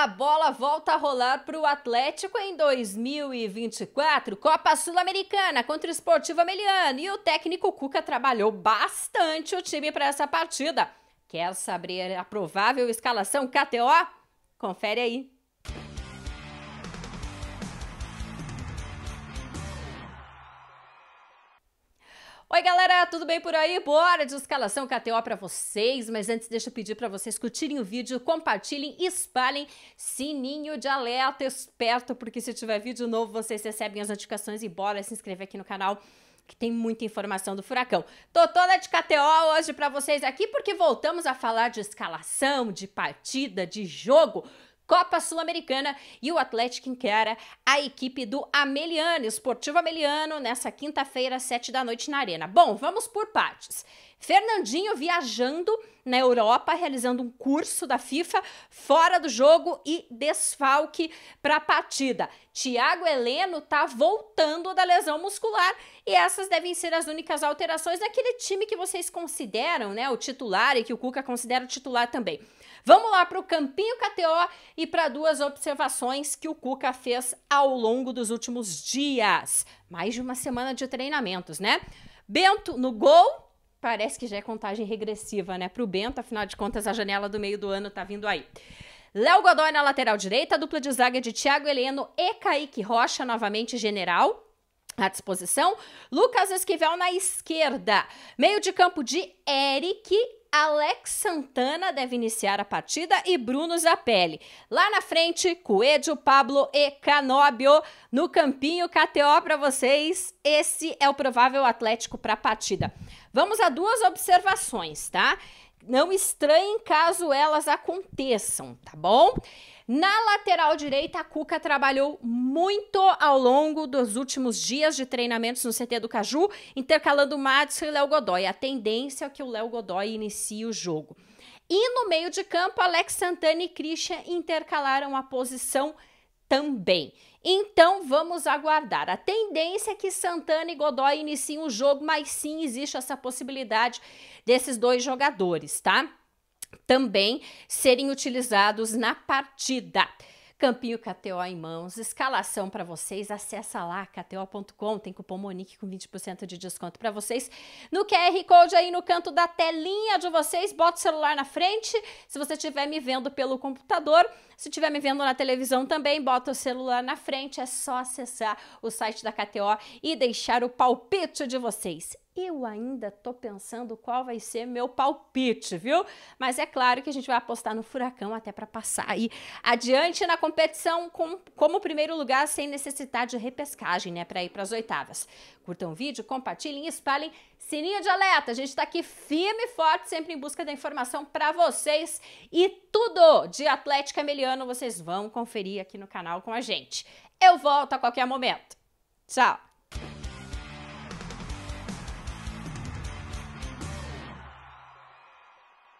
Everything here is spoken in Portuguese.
A bola volta a rolar para o Atlético em 2024, Copa Sul-Americana contra o Esportivo Ameliano. E o técnico Cuca trabalhou bastante o time para essa partida. Quer saber a provável escalação KTO? Confere aí. Oi, galera, tudo bem por aí? Bora de escalação KTO para vocês, mas antes deixa eu pedir para vocês curtirem o vídeo, compartilhem, espalhem, sininho de alerta esperto, porque se tiver vídeo novo vocês recebem as notificações e bora se inscrever aqui no canal que tem muita informação do furacão. Tô toda de KTO hoje para vocês aqui porque voltamos a falar de escalação, de partida, de jogo, Copa Sul-Americana e o Atlético encara a equipe do Ameliano, Esportivo Ameliano, nessa quinta-feira, às sete da noite na Arena. Bom, vamos por partes. Fernandinho viajando na Europa, realizando um curso da FIFA fora do jogo e desfalque para a partida. Thiago Heleno está voltando da lesão muscular e essas devem ser as únicas alterações daquele time que vocês consideram, né, o titular e que o Cuca considera o titular também. Vamos lá para o Campinho KTO e para duas observações que o Cuca fez ao longo dos últimos dias. Mais de uma semana de treinamentos, né? Bento no gol, parece que já é contagem regressiva, né, para o Bento, afinal de contas a janela do meio do ano tá vindo aí. Léo Godoy na lateral direita, dupla de zaga de Thiago Heleno e Kaique Rocha, novamente general à disposição. Lucas Esquivel na esquerda. Meio de campo de Eric. Alex Santana deve iniciar a partida e Bruno Zapelli. Lá na frente, Coelho, Pablo e Canóbio. No campinho KTO para vocês, esse é o provável Atlético para a partida. Vamos a duas observações, tá? Não estranhem caso elas aconteçam, tá bom? Na lateral direita, a Cuca trabalhou muito ao longo dos últimos dias de treinamentos no CT do Caju, intercalando o Madison e o Léo Godoy. A tendência é que o Léo Godoy inicie o jogo. E no meio de campo, Alex Santana e Christian intercalaram a posição também. Então vamos aguardar. A tendência é que Santana e Godoy iniciem o jogo, mas sim existe essa possibilidade desses dois jogadores, tá? Também serem utilizados na partida. Campinho KTO em mãos, escalação para vocês, acessa lá kto.com, tem cupom Monique com 20% de desconto para vocês. No QR Code aí no canto da telinha de vocês, bota o celular na frente. Se você estiver me vendo pelo computador, se estiver me vendo na televisão também, bota o celular na frente, é só acessar o site da KTO e deixar o palpite de vocês. Eu ainda tô pensando qual vai ser meu palpite, viu? Mas é claro que a gente vai apostar no Furacão até para passar aí adiante na competição com, como primeiro lugar sem necessitar de repescagem, né, para ir para as oitavas. Curtam o vídeo, compartilhem, espalhem sininho de alerta. A gente está aqui firme e forte, sempre em busca da informação para vocês e tudo de Atlético Emiliano vocês vão conferir aqui no canal com a gente. Eu volto a qualquer momento. Tchau.